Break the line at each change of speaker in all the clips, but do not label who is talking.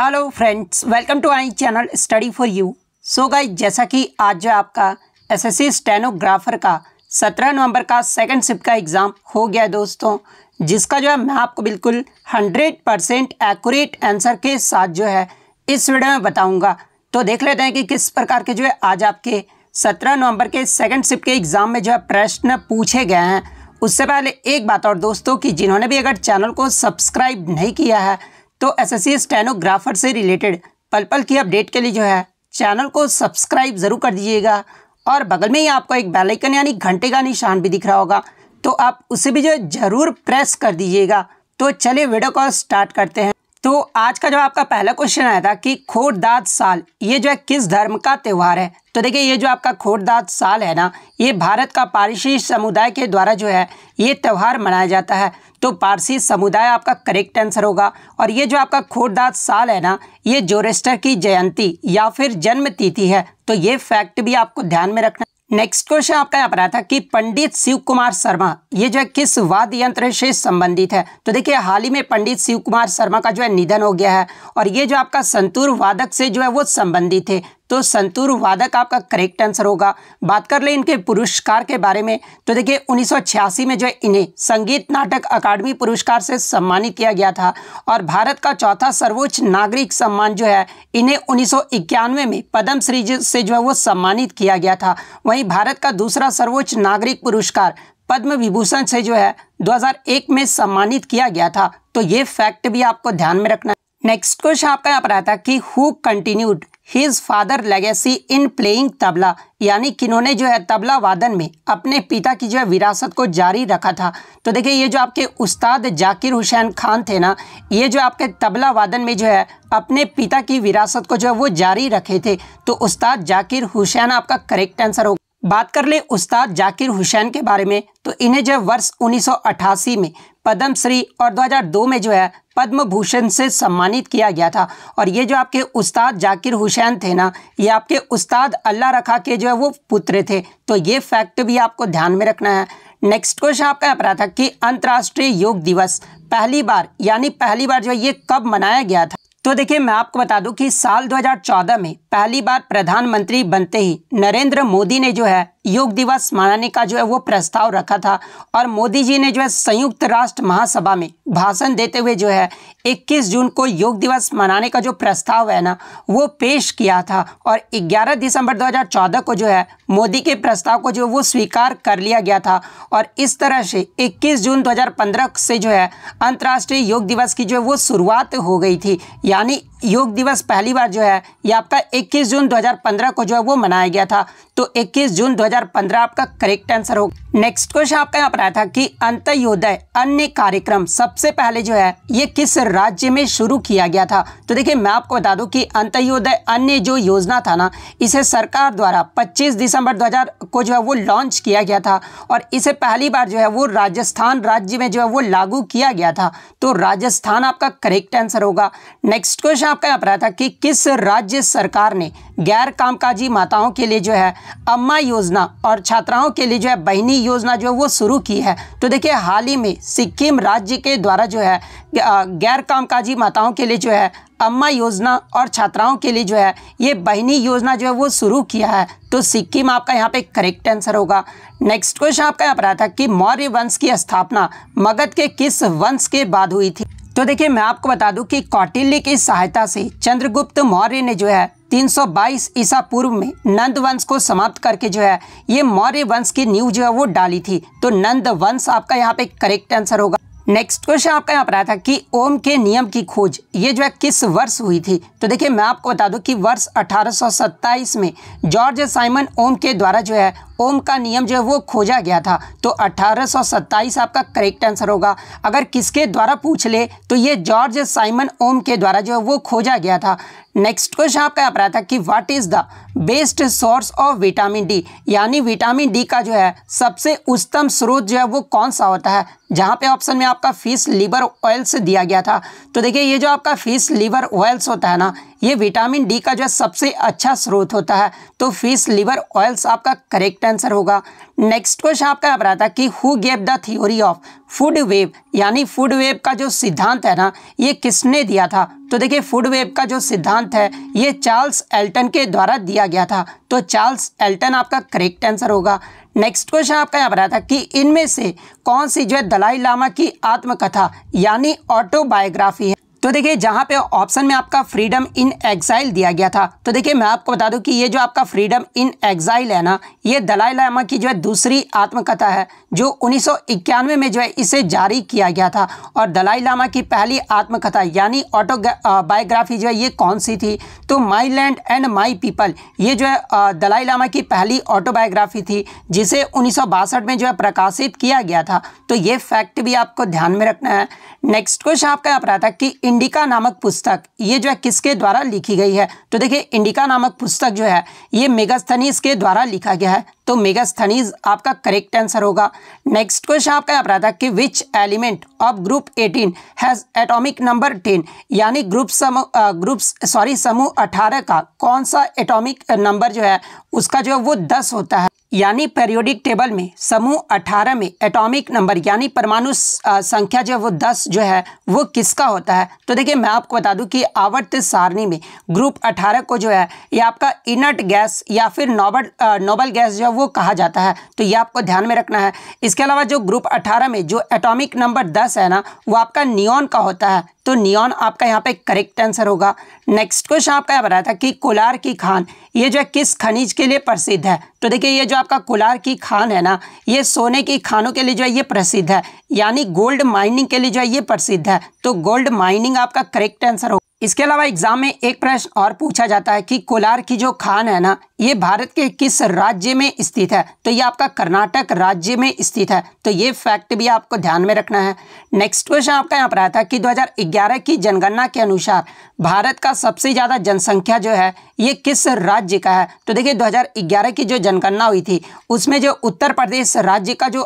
hello friends welcome to I channel study for you so guys जैसा कि आज जो आपका एसएससी स्टेनोग्राफर का सत्रह नवंबर का सेकंड शिफ्ट का एग्ज़ाम हो गया है दोस्तों जिसका जो है मैं आपको बिल्कुल हंड्रेड परसेंट एक्यूरेट आंसर के साथ जो है इस वीडियो में बताऊंगा तो देख लेते हैं कि किस प्रकार के जो है आज आपके सत्रह नवंबर के सेकेंड शिफ्ट के एग्ज़ाम में जो है प्रश्न पूछे गए हैं उससे पहले एक बात और दोस्तों कि जिन्होंने भी अगर चैनल को सब्सक्राइब नहीं किया है तो एसएससी स्टेनोग्राफर से रिलेटेड पल पल की अपडेट के लिए जो है चैनल को सब्सक्राइब ज़रूर कर दीजिएगा और बगल में ही आपको एक बेलाइकन यानी घंटे का निशान भी दिख रहा होगा तो आप उसे भी जो है ज़रूर प्रेस कर दीजिएगा तो चलिए वीडियो को स्टार्ट करते हैं तो आज का जो आपका पहला क्वेश्चन आया था कि खोटदाद साल ये जो है किस धर्म का त्यौहार है तो देखिए ये जो आपका खोटदाद साल है ना ये भारत का पारसी समुदाय के द्वारा जो है ये त्यौहार मनाया जाता है तो पारसी समुदाय आपका करेक्ट आंसर होगा और ये जो आपका खोटदाद साल है ना ये जोरेस्टर की जयंती या फिर जन्म तिथि है तो ये फैक्ट भी आपको ध्यान में रखना नेक्स्ट क्वेश्चन आपका यहाँ पर आया था कि पंडित शिव कुमार शर्मा ये जो है किस वाद्य यंत्र से संबंधित है तो देखिए हाल ही में पंडित शिव कुमार शर्मा का जो है निधन हो गया है और ये जो आपका संतूर वादक से जो है वो संबंधित है तो संतूर वादक आपका करेक्ट आंसर होगा बात कर ले इनके पुरस्कार के बारे में तो देखिए 1986 में जो इन्हें संगीत नाटक अकादमी पुरस्कार से सम्मानित किया गया था और भारत का चौथा सर्वोच्च नागरिक सम्मान जो है इन्हें उन्नीस में पद्म श्री से जो है वो सम्मानित किया गया था वहीं भारत का दूसरा सर्वोच्च नागरिक पुरस्कार पद्म विभूषण से जो है 2001 में सम्मानित किया गया था तो ये फैक्ट भी आपको ध्यान में रखना नेक्स्ट क्वेश्चन आपका यहाँ पर आया था कि who continued his father legacy in playing tabla यानी किन्होंने जो है तबला वादन में अपने पिता की जो है विरासत को जारी रखा था तो देखिए ये जो आपके उस्ताद जाकिर हुसैन खान थे ना ये जो आपके तबला वादन में जो है अपने पिता की विरासत को जो है वो जारी रखे थे तो उस्ताद जाकिर हुसैन आपका करेक्ट आंसर होगा बात कर ले उस्ताद जाकिर हुसैन के बारे में तो इन्हें जो वर्ष 1988 में पद्मश्री और 2002 में जो है पद्म भूषण से सम्मानित किया गया था और ये जो आपके उस्ताद जाकिर हुसैन थे ना ये आपके उस्ताद अल्लाह रखा के जो है वो पुत्र थे तो ये फैक्ट भी आपको ध्यान में रखना है नेक्स्ट क्वेश्चन आपका यहाँ पर रहा था कि अंतर्राष्ट्रीय योग दिवस पहली बार यानी पहली बार जो है ये कब मनाया गया था तो देखिए मैं आपको बता दूं कि साल 2014 में पहली बार प्रधानमंत्री बनते ही नरेंद्र मोदी ने जो है योग दिवस मनाने का जो है वो प्रस्ताव रखा था और मोदी जी ने जो है संयुक्त राष्ट्र महासभा में भाषण देते हुए जो है 21 जून को योग दिवस मनाने का जो प्रस्ताव है ना वो पेश किया था और 11 दिसंबर 2014 को जो है मोदी के प्रस्ताव को जो वो स्वीकार कर लिया गया था और इस तरह से इक्कीस जून दो से जो है अंतर्राष्ट्रीय योग दिवस की जो है वो शुरुआत हो गई थी यानी योग दिवस पहली बार जो है ये आपका 21 जून 2015 को जो है वो मनाया गया था तो 21 जून 2015 आपका करेक्ट आंसर होगा नेक्स्ट क्वेश्चन आपका यहाँ पर आया था कि अंत्योदय अन्य कार्यक्रम सबसे पहले जो है ये किस राज्य में शुरू किया गया था तो देखिए मैं आपको बता दूं कि अंत्योदय अन्य जो योजना था ना इसे सरकार द्वारा 25 दिसंबर 2000 को जो है वो लॉन्च किया गया था और इसे पहली बार जो है वो राजस्थान राज्य में जो है वो लागू किया गया था तो राजस्थान आपका करेक्ट आंसर होगा नेक्स्ट क्वेश्चन आपका यहाँ पर आया था कि किस राज्य सरकार ने गैर कामकाजी माताओं के लिए जो है अम्मा योजना और छात्राओं के लिए जो है बहनी योजना जो है वो शुरू की है तो देखिए हाल ही में सिक्किम राज्य के द्वारा जो है गैर कामकाजी माताओं के लिए जो है अम्मा योजना और छात्राओं के लिए जो है ये बहनी योजना जो है वो शुरू किया है तो सिक्किम आपका यहाँ पे करेक्ट आंसर होगा नेक्स्ट क्वेश्चन आपका यहाँ पर आया था कि मौर्य वंश की स्थापना मगध के किस वंश के बाद हुई थी तो देखिए मैं आपको बता दूं कि कौटिल्य की सहायता से चंद्रगुप्त मौर्य ने जो है 322 ईसा पूर्व में नंद वंश को समाप्त करके जो है ये मौर्य वंश की नींव जो है वो डाली थी तो नंद वंश आपका यहाँ पे करेक्ट आंसर होगा नेक्स्ट क्वेश्चन आपका यहाँ पर आया था कि ओम के नियम की खोज ये जो है किस वर्ष हुई थी तो देखिए मैं आपको बता दूं कि वर्ष 1827 में जॉर्ज साइमन ओम के द्वारा जो है ओम का नियम जो है वो खोजा गया था तो 1827 आपका करेक्ट आंसर होगा अगर किसके द्वारा पूछ ले तो ये जॉर्ज साइमन ओम के द्वारा जो है वो खोजा गया था नेक्स्ट क्वेश्चन आपका आप रहा था कि what is the best source of vitamin D यानी विटामिन डी का जो है सबसे उच्चतम स्रोत जो है वो कौन सा होता है जहाँ पे ऑप्शन में आपका फिश लीवर ऑयल्स दिया गया था तो देखिए ये जो आपका फिश लीवर ऑयल्स होता है ना ये विटामिन डी का जो है सबसे अच्छा स्रोत होता है तो फिश लिवर ऑयल्स आपका करेक्ट आंसर होगा नेक्स्ट क्वेश्चन आपका अब रहा था कि who gave the theory of food web यानी फूड वेव का जो सिद्धांत है ना ये किसने दिया था तो देखिए फूड वेव का जो सिद्धांत है ये चार्ल्स एल्टन के द्वारा दिया गया था तो चार्ल्स एल्टन आपका करेक्ट आंसर होगा नेक्स्ट क्वेश्चन आपका यहाँ पर था कि इनमें से कौन सी जो है दलाई लामा की आत्मकथा यानी ऑटोबायोग्राफी है तो देखिए जहाँ पे ऑप्शन में आपका फ्रीडम इन एग्जाइल दिया गया था तो देखिए मैं आपको बता दूं कि ये जो आपका फ्रीडम इन एग्जाइल है ना ये दलाई लामा की जो है दूसरी आत्मकथा है जो उन्नीस में जो है इसे जारी किया गया था और दलाई लामा की पहली आत्मकथा यानी ऑटो बायोग्राफी जो है ये कौन सी थी तो my land and my people ये जो है दलाई लामा की पहली ऑटोबायोग्राफी थी जिसे उन्नीस में जो है प्रकाशित किया गया था तो ये फैक्ट भी आपको ध्यान में रखना है नेक्स्ट क्वेश्चन आपका यहाँ पर था कि इंडिका नामक पुस्तक ये जो है किसके द्वारा लिखी गई है तो देखिए इंडिका नामक पुस्तक जो है ये मेगास्थनीस के द्वारा लिखा गया है तो मेगास्थनीज आपका करेक्ट आंसर होगा नेक्स्ट क्वेश्चन आपका यहाँ पर आता है कि which element of group 18 has atomic number 10 यानी ग्रुप समूह ग्रुप सॉरी समूह 18 का कौन सा एटॉमिक नंबर जो है उसका जो है वो 10 होता है यानी पेरियोडिक टेबल में समूह 18 में एटॉमिक नंबर यानी परमाणु संख्या जो है वो 10 जो है वो किसका होता है तो देखिए मैं आपको बता दूं कि आवर्त सारणी में ग्रुप 18 को जो है ये आपका इनट गैस या फिर नोबल नोबल गैस जो है वो कहा जाता है तो ये आपको ध्यान में रखना है इसके अलावा जो ग्रुप अठारह में जो एटोमिक नंबर दस है ना वो आपका नियोन का होता है तो नियॉन आपका यहाँ पे करेक्ट आंसर होगा नेक्स्ट क्वेश्चन आपका यहाँ बताया था कि कोलार की खान ये जो है किस खनिज के लिए प्रसिद्ध है तो देखिए ये जो आपका कोलार की खान है ना ये सोने की खानों के लिए जो है ये प्रसिद्ध है यानी गोल्ड माइनिंग के लिए जो है ये प्रसिद्ध है तो गोल्ड माइनिंग आपका करेक्ट आंसर होगा इसके अलावा एग्जाम में एक प्रश्न और पूछा जाता है कि कोलार की जो खान है ना ये भारत के किस राज्य में स्थित है तो ये आपका कर्नाटक राज्य में स्थित है तो ये फैक्ट भी आपको ध्यान में रखना है नेक्स्ट क्वेश्चन आपका यहाँ पर आया था कि 2011 की जनगणना के अनुसार भारत का सबसे ज़्यादा जनसंख्या जो है ये किस राज्य का है तो देखिए दो की जो जनगणना हुई थी उसमें जो उत्तर प्रदेश राज्य का जो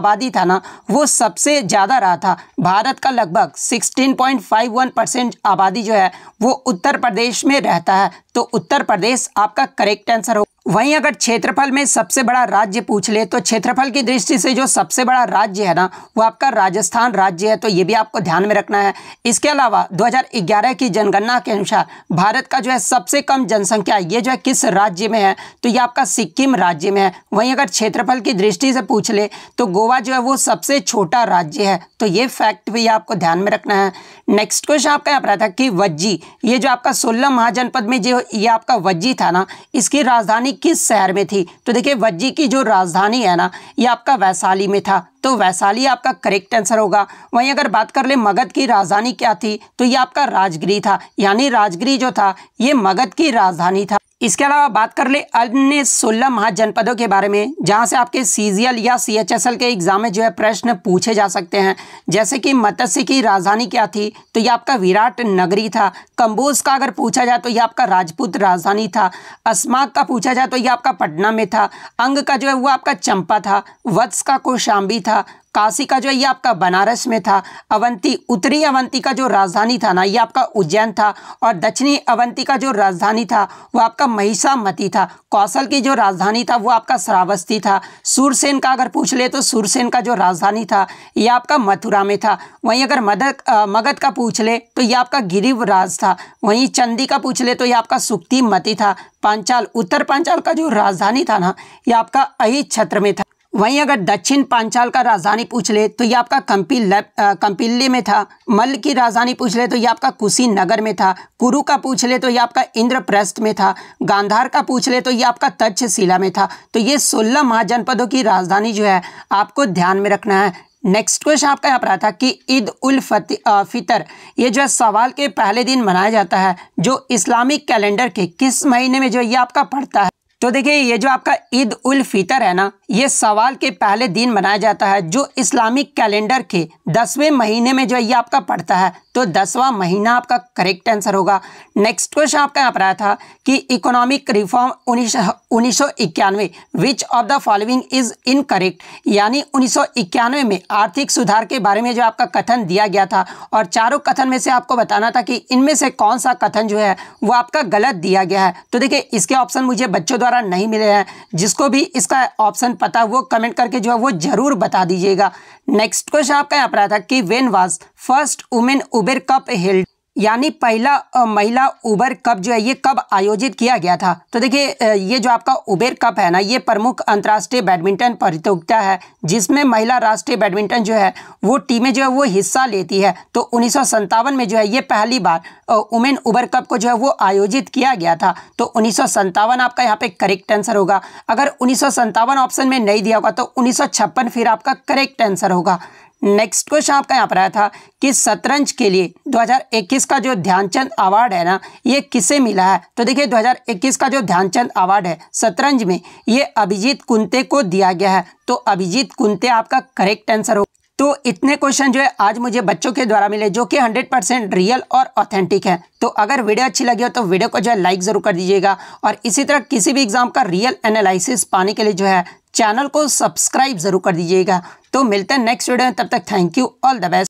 आबादी था ना वो सबसे ज़्यादा रहा था भारत का लगभग सिक्सटीन परसेंट आबादी जो है वो उत्तर प्रदेश में रहता है तो उत्तर प्रदेश आपका करेक्ट आंसर होगा वहीं अगर क्षेत्रफल में सबसे बड़ा राज्य पूछ ले तो क्षेत्रफल की दृष्टि से जो सबसे बड़ा राज्य है ना वो आपका राजस्थान राज्य है तो ये भी आपको ध्यान में रखना है इसके अलावा 2011 की जनगणना के अनुसार भारत का जो है सबसे कम जनसंख्या ये जो है किस राज्य में है तो ये आपका सिक्किम राज्य में है वहीं अगर क्षेत्रफल की दृष्टि से पूछ ले तो गोवा जो है वो सबसे छोटा राज्य है तो ये फैक्ट भी आपको ध्यान में रखना है नेक्स्ट क्वेश्चन आपका यहाँ पर था कि वज्जी ये जो आपका सोलह महाजनपद में जो ये आपका वज्जी था ना इसकी राजधानी किस शहर में थी तो देखिए वज्जी की जो राजधानी है ना ये आपका वैशाली में था तो वैशाली आपका करेक्ट आंसर होगा वहीं अगर बात कर ले मगध की राजधानी क्या थी तो ये आपका राजगिरी था यानी राजगिरी जो था ये मगध की राजधानी था इसके अलावा बात कर ले अन्य सोलह महाजनपदों के बारे में जहां से आपके सीजीएल या सीएचएसएल के एग्जाम में जो है प्रश्न पूछे जा सकते हैं जैसे कि मत्स्य की राजधानी क्या थी तो ये आपका विराट नगरी था कंबोज का अगर पूछा जाए तो ये आपका राजपूत राजधानी था अस्माक का पूछा जाए तो ये आपका पटना में था अंग का जो है वो आपका चंपा था वत्स का कोशाम्बी था काशी का जो है ये आपका बनारस में था अवंती उत्तरी अवंती का जो राजधानी था ना ये आपका उज्जैन था और दक्षिणी अवंती का जो राजधानी था वो आपका महिषामती था कौशल की जो राजधानी था वो आपका श्रावस्ती था सूरसेन का अगर पूछ ले तो सूरसेन का जो राजधानी था ये आपका मथुरा में था वहीं अगर मदक मगध का पूछ ले तो ये आपका गिरिवराज था वहीं चंदी का पूछ ले तो ये आपका सुक्तिमती था पांचाल उत्तर पांचाल का जो राजधानी था ना ये आपका अहि छत्र में था वहीं अगर दक्षिण पांचाल का राजधानी पूछ ले तो ये आपका कंपिल कंपिल्ली में था मल्ल की राजधानी पूछ ले तो ये आपका कुशीनगर में था कुरु का पूछ ले तो ये आपका इंद्रप्रस्थ में था गांधार का पूछ ले तो ये आपका तक्षशिला में था तो ये सोलह महाजनपदों की राजधानी जो है आपको ध्यान में रखना है नेक्स्ट क्वेश्चन आपका यहाँ पर आता कि ईद उल फितर ये जो है सवाल के पहले दिन मनाया जाता है जो इस्लामिक कैलेंडर के किस महीने में जो ये आपका पड़ता है तो देखिए ये जो आपका ईद उल फितर है ना ये सवाल के पहले दिन मनाया जाता है जो इस्लामिक कैलेंडर के दसवें महीने में जो ये आपका पड़ता है तो दसवां महीना आपका करेक्ट आंसर होगा नेक्स्ट क्वेश्चन आपका यहाँ पर आया था कि इकोनॉमिक रिफॉर्म उन्नीस सौ which of the following is incorrect यानी उन्नीस में आर्थिक सुधार के बारे में जो आपका कथन दिया गया था और चारों कथन में से आपको बताना था कि इनमें से कौन सा कथन जो है वो आपका गलत दिया गया है तो देखिए इसके ऑप्शन मुझे बच्चों द्वारा नहीं मिले हैं जिसको भी इसका ऑप्शन पता वो कमेंट करके जो है वो जरूर बता दीजिएगा नेक्स्ट क्वेश्चन आपका यहाँ पर आया था कि when was first women Uber cup held यानी पहला महिला उबर कप जो है ये कब आयोजित किया गया था तो देखिए ये जो आपका उबेर कप है ना ये प्रमुख अंतर्राष्ट्रीय बैडमिंटन प्रतियोगिता है जिसमें महिला राष्ट्रीय बैडमिंटन जो है वो टीमें जो है वो हिस्सा लेती है तो उन्नीस में जो है ये पहली बार वुमेन उबर कप को जो है वो आयोजित किया गया था तो उन्नीस आपका यहाँ पे करेक्ट आंसर होगा अगर उन्नीस ऑप्शन में नहीं दिया होगा तो उन्नीस फिर आपका करेक्ट आंसर होगा नेक्स्ट क्वेश्चन आपका यहाँ पर आया था कि शतरंज के लिए 2021 का जो ध्यानचंद अवार्ड है ना ये किसे मिला है तो देखिए 2021 का जो ध्यानचंद अवार्ड है शतरंज में ये अभिजीत कुंते को दिया गया है तो अभिजीत कुंते आपका करेक्ट आंसर हो तो इतने क्वेश्चन जो है आज मुझे बच्चों के द्वारा मिले जो कि 100 परसेंट रियल और ऑथेंटिक है तो अगर वीडियो अच्छी लगी हो तो वीडियो को जो है लाइक ज़रूर कर दीजिएगा और इसी तरह किसी भी एग्जाम का रियल एनालिसिस पाने के लिए जो है चैनल को सब्सक्राइब ज़रूर कर दीजिएगा तो मिलते हैं नेक्स्ट वीडियो में तब तक thank you all the best